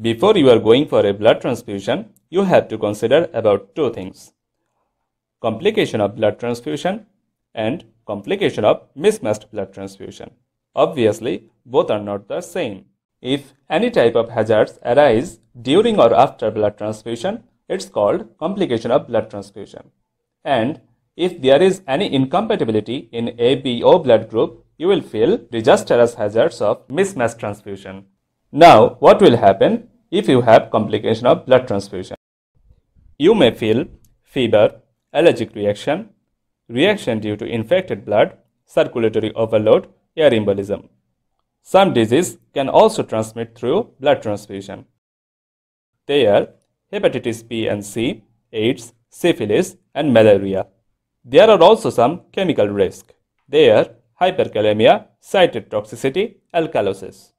Before you are going for a blood transfusion, you have to consider about two things. Complication of blood transfusion and complication of mismatched blood transfusion. Obviously, both are not the same. If any type of hazards arise during or after blood transfusion, it's called complication of blood transfusion. And if there is any incompatibility in ABO blood group, you will feel disastrous hazards of mismatched transfusion. Now, what will happen if you have complication of blood transfusion? You may feel fever, allergic reaction, reaction due to infected blood, circulatory overload, air embolism. Some disease can also transmit through blood transfusion. They are hepatitis B and C, AIDS, syphilis, and malaria. There are also some chemical risks. They are hyperkalemia, cytotoxicity, alkalosis.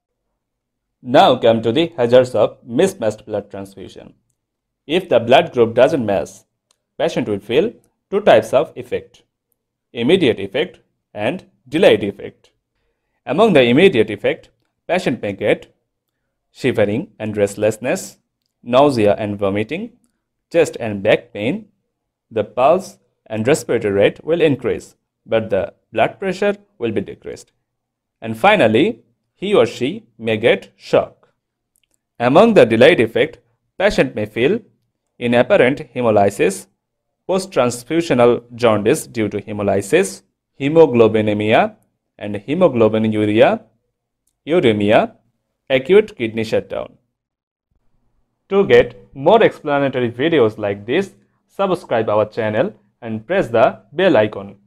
Now come to the hazards of mismatched blood transfusion. If the blood group doesn't match, patient will feel two types of effect, immediate effect and delayed effect. Among the immediate effect, patient may get shivering and restlessness, nausea and vomiting, chest and back pain, the pulse and respiratory rate will increase, but the blood pressure will be decreased. And finally, he or she may get shock. Among the delayed effect, patient may feel in apparent hemolysis, post-transfusional jaundice due to hemolysis, hemoglobinemia and hemoglobinuria, uremia, acute kidney shutdown. To get more explanatory videos like this, subscribe our channel and press the bell icon.